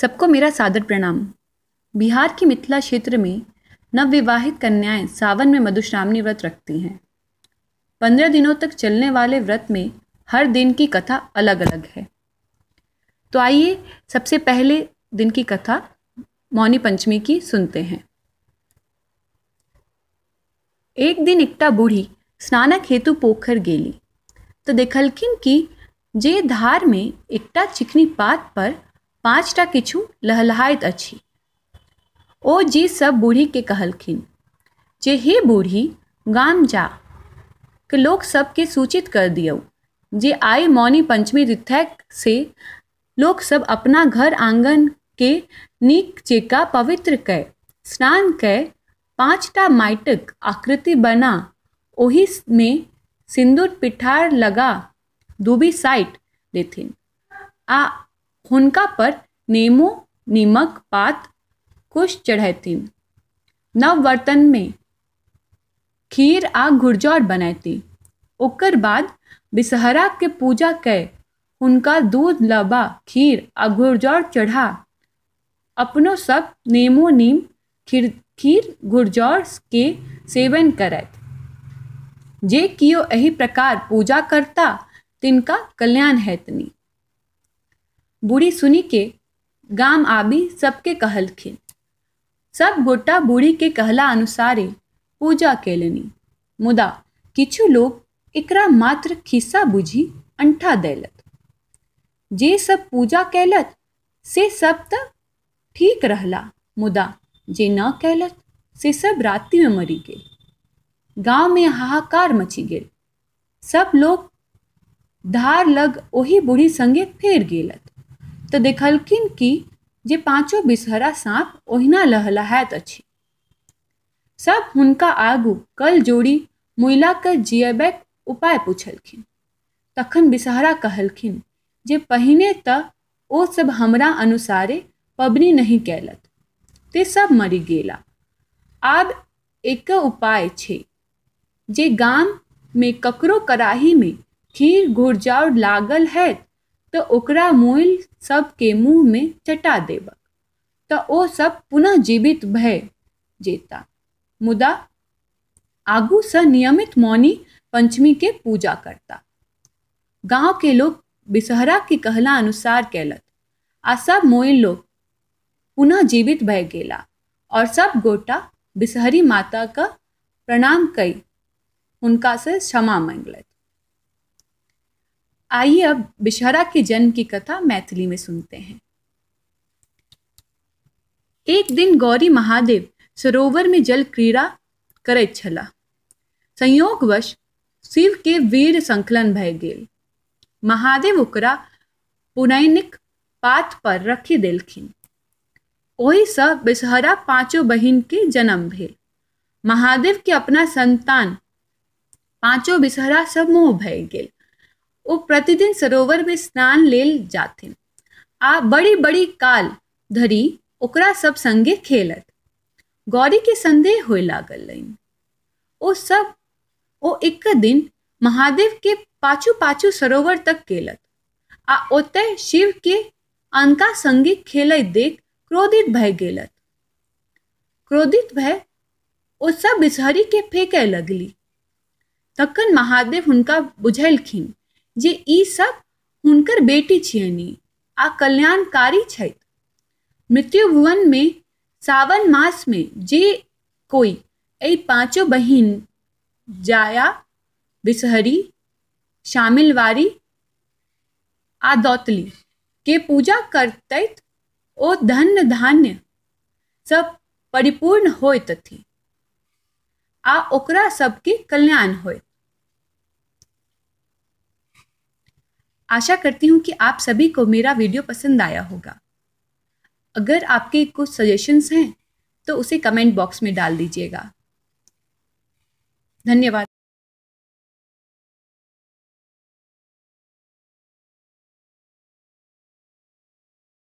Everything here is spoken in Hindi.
सबको मेरा सादर प्रणाम बिहार की मिथिला क्षेत्र में नवविवाहित कन्याएं सावन में मधुश्रावणी व्रत रखती हैं पंद्रह दिनों तक चलने वाले व्रत में हर दिन की कथा अलग अलग है तो आइए सबसे पहले दिन की कथा मौनी पंचमी की सुनते हैं एक दिन एकटा बूढ़ी स्नानक हेतु पोखर गेली तो देखलखिन कि जे धार में एकटा चिकनी पात पर पाँचटा किछु लहलहात अछि ओ जी सब के कहलखिन जे हे बूढ़ी गाम जा के लोक के सूचित कर दियौ जे आइ मौनी पंचमी तिथक से लोक सब अपना घर आंगन के नीक जेका पवित्र कै स्नान पाँच पाँचटा माटिक आकृति बना में सिंदूर पिठार लगा दुबी साइट लेथिन आ हुनका पर नेमो नीमक पात कुश चढ़ैती नव बर्तन में खीर आ घुड़जौर बनैती ओकर बाद बिसहरा के पूजा कय उनका दूध लबा खीर आ घुड़जौर चढ़ा अपनो सब नेमो नीम खीर खीर घुड़जौर के सेवन करत जे कियो प्रकार पूजा करता तिनका कल्याण हेतनी बूढ़ी सुनी के गाम आबी सबके कहलखिन सब गोटा बूढ़ी के कहला अनुसारे पूजा कैलनी मुदा किछु लोग एकरा मात्र खिस्सा बुझी अंठा दैलत जे सब पूजा कैलत से सब तक ठीक रहला मुदा जे न कैलत से सब राति में मरी गेल गांव में हाहाकार मची गेल सब लोग धार लग ओही बूढ़ी संगे फेर गेलत तो देखलखिन कि जे विषहरा बिषहरा साँप ओहिना लहलहाइत अछि सब हुनका आगू कल जोड़ी के जियबैक उपाय पूछलखिन तखन बिषहरा कहलखिन जे पहिने ओ सब हमरा अनुसारे पबनी नहीं कैलत ते सब मरि गेला आब एक उपाय छे जे में ककरो में खीर घुरजाउर लागल है तो ओकरा सब सबके मुंह में चटा देबक तो ओ सब पुनः जीवित भय जेता मुदा आगू से नियमित मौनी पंचमी के पूजा करता गांव के लोग बिसहरा के कहला अनुसार कैलत आ सब मोइल लोग पुनः जीवित भय गेला और सब गोटा बिसहरी माता का प्रणाम कई उनका से क्षमा मंगलत आइए अब बिशहरा के जन्म की कथा मैथिली में सुनते हैं एक दिन गौरी महादेव सरोवर में जल क्रीड़ा करे छला संयोगवश शिव के वीर संकलन भय गेल महादेव उकरा पुनैनिक पात पर रखी देलखिन ओहि सब बिसहरा पांचों बहिन के जन्म भेल महादेव के अपना संतान पांचो बिसहरा समूह भय गेल वो प्रतिदिन सरोवर में स्नान ले जाते आ बड़ी बड़ी काल धरी ओकरा सब संगे खेलत गौरी के संदेह हो लागल लाइन ओ सब ओ एक दिन महादेव के पाछू पाछू सरोवर तक केलत आ ओत शिव के अनका संगे खेल देख क्रोधित भय गेलत क्रोधित भय ओ सब बिसहरी के फेंक लगली तखन महादेव हुनका बुझलखिन जे ई सब हुनकर बेटी छियनि आ कल्याणकारी छथि मृत्यु भुवन में सावन मास में जे कोई ऐ पाँचो बहिन जाया शामिल शामिलवारी आ दौतली के पूजा करतैत ओ धन धान्य सब परिपूर्ण होइत आ ओकरा सबके कल्याण होत आशा करती हूँ कि आप सभी को मेरा वीडियो पसंद आया होगा अगर आपके कुछ सजेशंस हैं तो उसे कमेंट बॉक्स में डाल दीजिएगा धन्यवाद